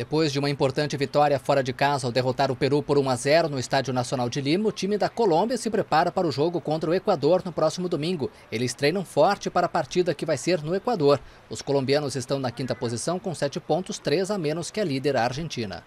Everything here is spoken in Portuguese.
Depois de uma importante vitória fora de casa ao derrotar o Peru por 1 a 0 no Estádio Nacional de Lima, o time da Colômbia se prepara para o jogo contra o Equador no próximo domingo. Eles treinam forte para a partida que vai ser no Equador. Os colombianos estão na quinta posição com sete pontos, três a menos que a líder a Argentina.